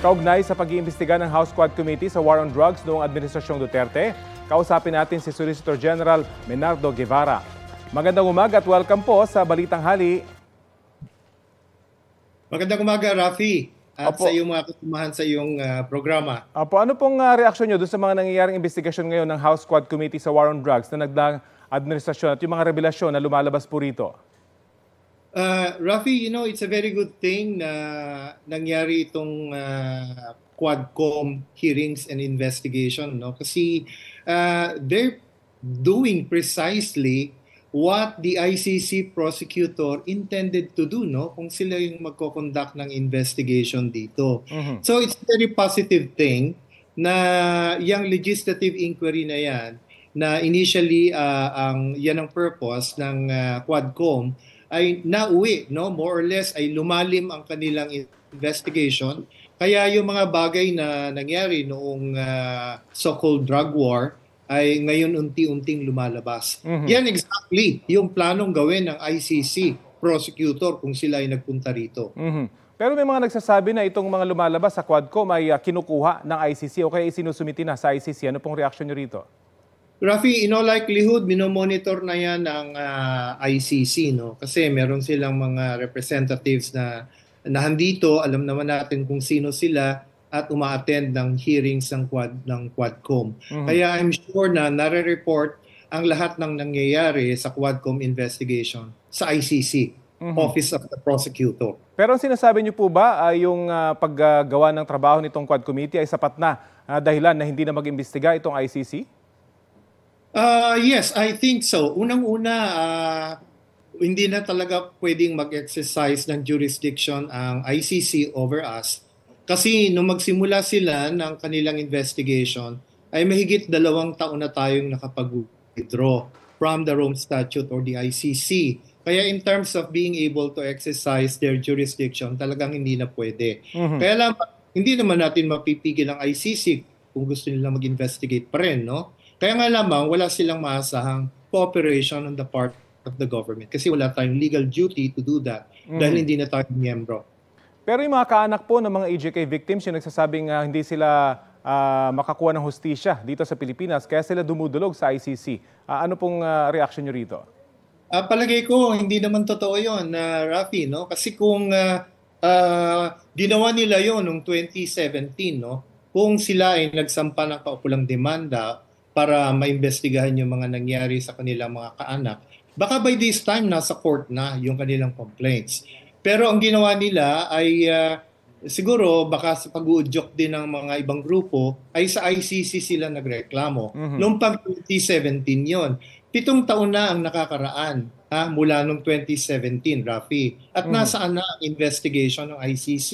Kaugnay sa pag-iimbestiga ng House Quad Committee sa War on Drugs noong Administrasyong Duterte, kausapin natin si Solicitor General Menardo Guevara. Magandang umaga at welcome po sa Balitang Hali. Magandang umaga, Rafi. At Opo. sa iyong mga katumahan sa iyong uh, programa. Apo, ano pong uh, reaksyon nyo doon sa mga nangyayaring investigasyon ngayon ng House Quad Committee sa War on Drugs na nagdaang administrasyon at yung mga revelasyon na lumalabas po rito? Uh, Rafi, you know, it's a very good thing na nangyari itong uh, Quadcom hearings and investigation, no? Kasi uh, they're doing precisely what the ICC prosecutor intended to do, no? Kung sila yung magkoconduct ng investigation dito. Mm-hmm. So it's a very positive thing na yung legislative inquiry na yan, na initially uh, ang yan ang purpose ng uh, Quadcom ay nauwi, no? more or less ay lumalim ang kanilang investigation. Kaya yung mga bagay na nangyari noong uh, so-called drug war ay ngayon unti-unting lumalabas. Mm-hmm. Yan exactly yung planong gawin ng ICC prosecutor kung sila ay nagpunta rito. Mm-hmm. Pero may mga nagsasabi na itong mga lumalabas sa Quadco may uh, kinukuha ng ICC o kaya isinusumitin na sa ICC. Ano pong reaction nyo rito? Rafi, in all likelihood, minomonitor na yan ng uh, ah, ICC, no? Kasi meron silang mga representatives na nahandito, alam naman natin kung sino sila at umaattend ng hearings ng Quad ng Quadcom. Mm-hmm. Kaya I'm sure na nare-report ang lahat ng nangyayari sa Quadcom investigation sa ICC. Mm-hmm. Office of the Prosecutor. Pero ang sinasabi niyo po ba uh, yung uh, paggawa ng trabaho nitong Quad Committee ay sapat na uh, dahilan na hindi na mag-imbestiga itong ICC? Uh, yes, I think so. Unang-una, uh, hindi na talaga pwedeng mag-exercise ng jurisdiction ang ICC over us. Kasi nung magsimula sila ng kanilang investigation, ay mahigit dalawang taon na tayong nakapag-withdraw from the Rome Statute or the ICC. Kaya in terms of being able to exercise their jurisdiction, talagang hindi na pwede. Mm-hmm. Kaya lang, hindi naman natin mapipigil ang ICC kung gusto nila mag-investigate pa rin, no? Kaya nga lamang, wala silang maasahang cooperation on the part of the government kasi wala tayong legal duty to do that mm-hmm. dahil mm. hindi na tayo miyembro. Pero yung mga kaanak po ng mga AJK e victims, yung nagsasabing uh, hindi sila uh, makakuha ng hustisya dito sa Pilipinas, kaya sila dumudulog sa ICC. Uh, ah, ano pong uh, reaction nyo rito? Uh, palagay ko, hindi naman totoo yun, uh, Rafi. No? Kasi kung uh, uh, ginawa nila yon noong 2017, no? kung sila ay nagsampa ng kaukulang demanda para maimbestigahan yung mga nangyari sa kanilang mga kaanak. Baka by this time, nasa court na yung kanilang complaints. Pero ang ginawa nila ay uh, siguro baka sa pag-uudyok din ng mga ibang grupo ay sa ICC sila nagreklamo. Mm-hmm. Noong pag 2017 yon Pitong taon na ang nakakaraan ha, mula noong 2017, Rafi. At mm-hmm. nasaan na ang investigation ng ICC?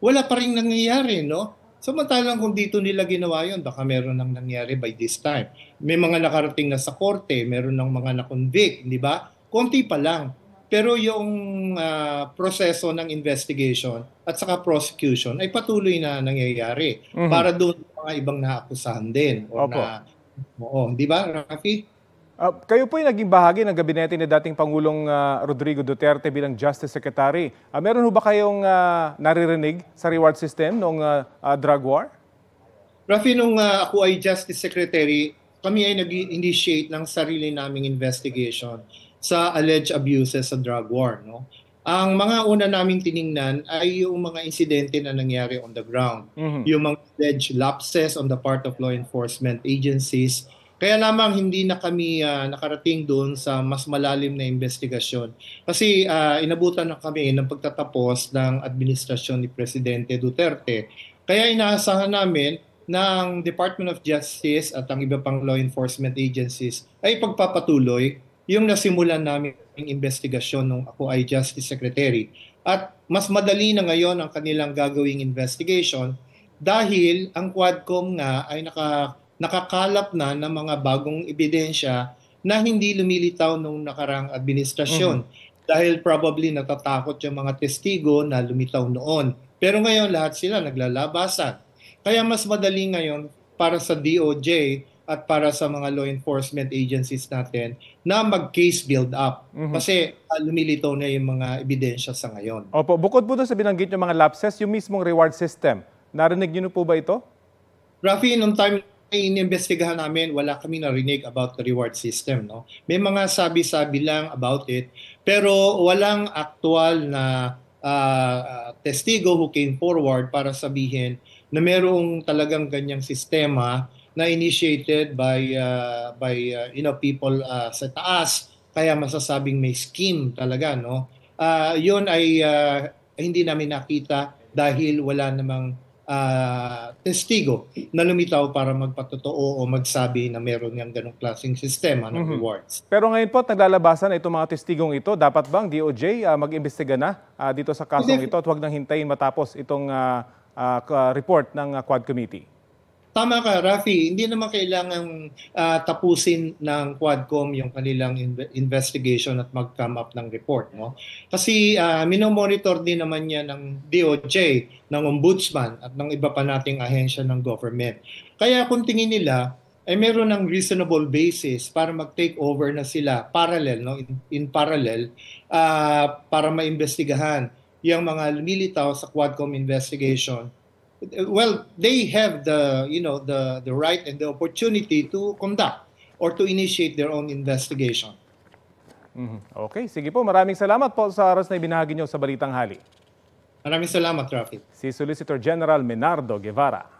Wala pa rin nangyayari, no? Samantalang kung dito nila ginawa yon, baka meron nang nangyari by this time. May mga nakarating na sa korte, meron ng mga na-convict, di ba? Konti pa lang. Pero yung uh, proseso ng investigation at saka prosecution ay patuloy na nangyayari mm-hmm. para doon mga ibang naakusahan din. O Opo. Na, oo, di ba, Rafi? Uh, kayo po ay naging bahagi ng gabinete ni dating Pangulong uh, Rodrigo Duterte bilang Justice Secretary. Uh, meron ho ba kayong uh, naririnig sa reward system noong uh, uh, drug war? Rafi, nung uh, ako ay Justice Secretary, kami ay nag-initiate ng sarili naming investigation sa alleged abuses sa drug war. No? Ang mga una naming tiningnan ay yung mga insidente na nangyari on the ground. Mm-hmm. Yung mga alleged lapses on the part of law enforcement agencies, kaya lamang hindi na kami uh, nakarating doon sa mas malalim na investigasyon. Kasi uh, inabutan na kami ng pagtatapos ng administrasyon ni Presidente Duterte. Kaya inaasahan namin na ang Department of Justice at ang iba pang law enforcement agencies ay pagpapatuloy yung nasimulan namin ng investigasyon nung ako ay Justice Secretary. At mas madali na ngayon ang kanilang gagawing investigation dahil ang Quadcom nga ay naka nakakalap na ng mga bagong ebidensya na hindi lumilitaw nung nakarang administrasyon. Mm-hmm. Dahil probably natatakot yung mga testigo na lumitaw noon. Pero ngayon lahat sila naglalabasan. Kaya mas madali ngayon para sa DOJ at para sa mga law enforcement agencies natin na mag-case build up mm-hmm. kasi uh, lumilitaw na yung mga ebidensya sa ngayon. Opo, bukod po doon sa binanggit yung mga lapses, yung mismong reward system, narinig niyo po ba ito? Rafi, nung time ay inimbestigahan namin, wala kami narinig about the reward system. No? May mga sabi-sabi lang about it, pero walang actual na uh, testigo who came forward para sabihin na merong talagang ganyang sistema na initiated by uh, by uh, you know people uh, sa taas kaya masasabing may scheme talaga no uh, yun ay uh, hindi namin nakita dahil wala namang uh, testigo na lumitaw para magpatotoo o magsabi na meron niyang ganong klaseng sistema ng mm-hmm. rewards. Pero ngayon po, naglalabasan na itong mga testigong ito, dapat bang DOJ uh, ah, mag-imbestiga na uh, dito sa kasong ito at huwag nang hintayin matapos itong uh, uh, report ng uh, Quad Committee? tama ka, Rafi, hindi naman kailangan uh, ah, tapusin ng Quadcom yung kanilang in- investigation at mag-come up ng report. No? Kasi uh, minomonitor din naman yan ng DOJ, ng Ombudsman at ng iba pa nating ahensya ng government. Kaya kung tingin nila, ay meron ng reasonable basis para mag-take over na sila parallel no in, in parallel uh, para maimbestigahan yung mga lumilitaw sa Quadcom investigation well, they have the you know the the right and the opportunity to conduct or to initiate their own investigation. Mm-hmm. Okay, sige po. Maraming salamat po sa aras na ibinahagi nyo sa Balitang Hali. Maraming salamat, Traffic. Si Solicitor General Menardo Guevara.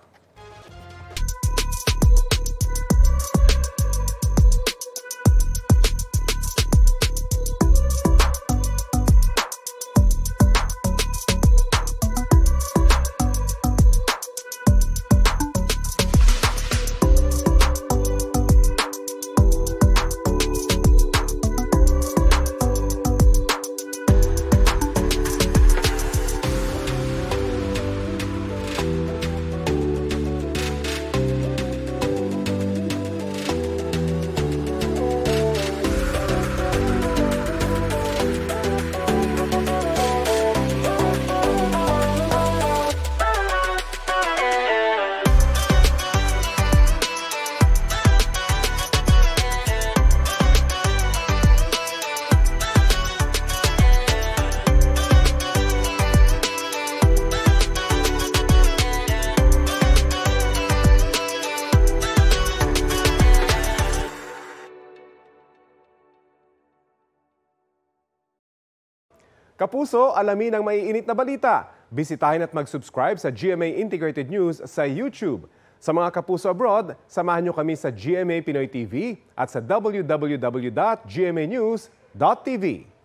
Kapuso, alamin ang maiinit na balita. Bisitahin at mag-subscribe sa GMA Integrated News sa YouTube. Sa mga kapuso abroad, samahan nyo kami sa GMA Pinoy TV at sa www.gmanews.tv.